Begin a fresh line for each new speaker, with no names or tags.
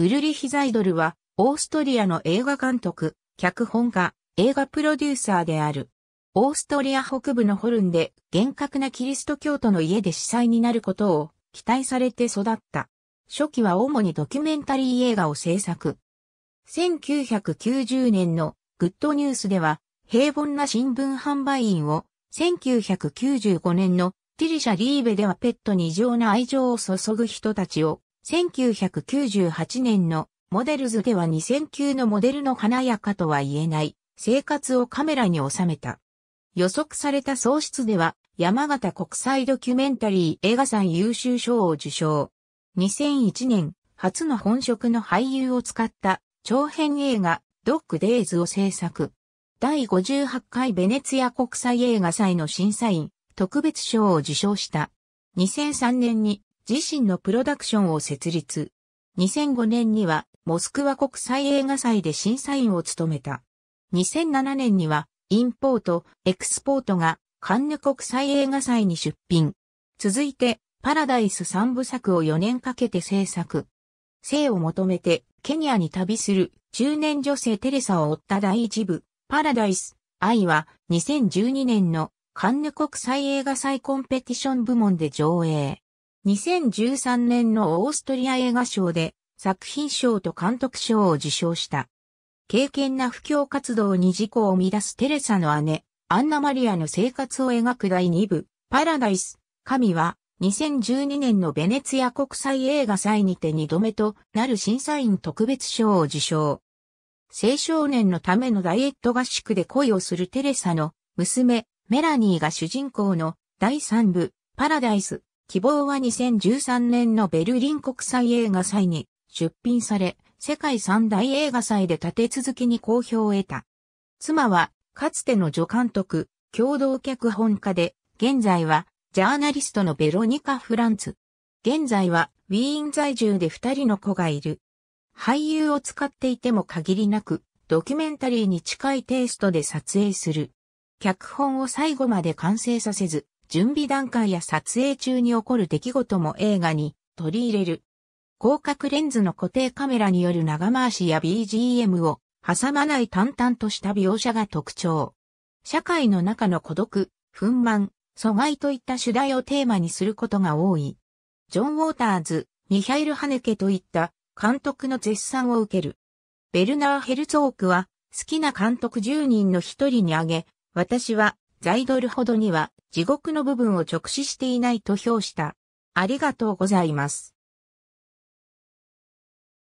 ウルリヒ・ザイドルは、オーストリアの映画監督、脚本家、映画プロデューサーである。オーストリア北部のホルンで厳格なキリスト教徒の家で司祭になることを期待されて育った。初期は主にドキュメンタリー映画を制作。1990年のグッドニュースでは平凡な新聞販売員を1995年のティリシャ・リーベではペットに異常な愛情を注ぐ人たちを1998年のモデルズでは2009のモデルの華やかとは言えない生活をカメラに収めた。予測された喪失では山形国際ドキュメンタリー映画祭優秀賞を受賞。2001年初の本職の俳優を使った長編映画ドッグデイズを制作。第58回ベネツィア国際映画祭の審査員特別賞を受賞した。2003年に自身のプロダクションを設立。2005年にはモスクワ国際映画祭で審査員を務めた。2007年にはインポート、エクスポートがカンヌ国際映画祭に出品。続いてパラダイス三部作を4年かけて制作。生を求めてケニアに旅する中年女性テレサを追った第一部、パラダイス、愛は2012年のカンヌ国際映画祭コンペティション部門で上映。2013年のオーストリア映画賞で作品賞と監督賞を受賞した。敬虔な布教活動に事故を生み出すテレサの姉、アンナマリアの生活を描く第2部、パラダイス、神は、2012年のベネツィア国際映画祭にて2度目となる審査員特別賞を受賞。青少年のためのダイエット合宿で恋をするテレサの娘、メラニーが主人公の第3部、パラダイス、希望は2013年のベルリン国際映画祭に出品され、世界三大映画祭で立て続けに好評を得た。妻は、かつての助監督、共同脚本家で、現在は、ジャーナリストのベロニカ・フランツ。現在は、ウィーン在住で二人の子がいる。俳優を使っていても限りなく、ドキュメンタリーに近いテイストで撮影する。脚本を最後まで完成させず、準備段階や撮影中に起こる出来事も映画に取り入れる。広角レンズの固定カメラによる長回しや BGM を挟まない淡々とした描写が特徴。社会の中の孤独、憤懣、阻害といった主題をテーマにすることが多い。ジョン・ウォーターズ、ミハイル・ハネケといった監督の絶賛を受ける。ベルナー・ヘルツォークは好きな監督10人の一人に挙げ、私はザイドルほどには地獄の部分を直視していないと評した。ありがとうございます。